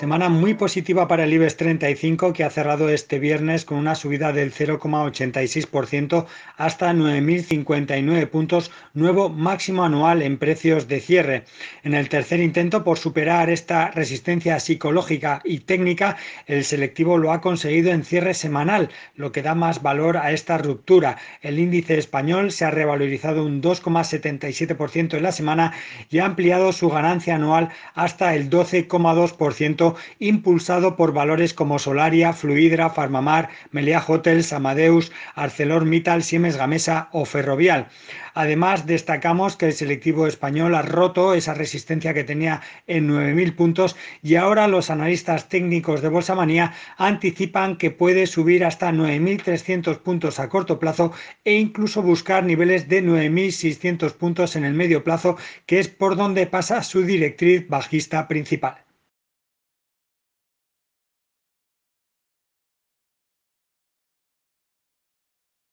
Semana muy positiva para el IBEX 35 que ha cerrado este viernes con una subida del 0,86% hasta 9.059 puntos, nuevo máximo anual en precios de cierre. En el tercer intento por superar esta resistencia psicológica y técnica, el selectivo lo ha conseguido en cierre semanal, lo que da más valor a esta ruptura. El índice español se ha revalorizado un 2,77% en la semana y ha ampliado su ganancia anual hasta el 12,2% impulsado por valores como Solaria, Fluidra, Farmamar, Meliá Hotels, Amadeus, ArcelorMittal, Siemens Gamesa o Ferrovial. Además, destacamos que el selectivo español ha roto esa resistencia que tenía en 9.000 puntos y ahora los analistas técnicos de Bolsa Manía anticipan que puede subir hasta 9.300 puntos a corto plazo e incluso buscar niveles de 9.600 puntos en el medio plazo, que es por donde pasa su directriz bajista principal.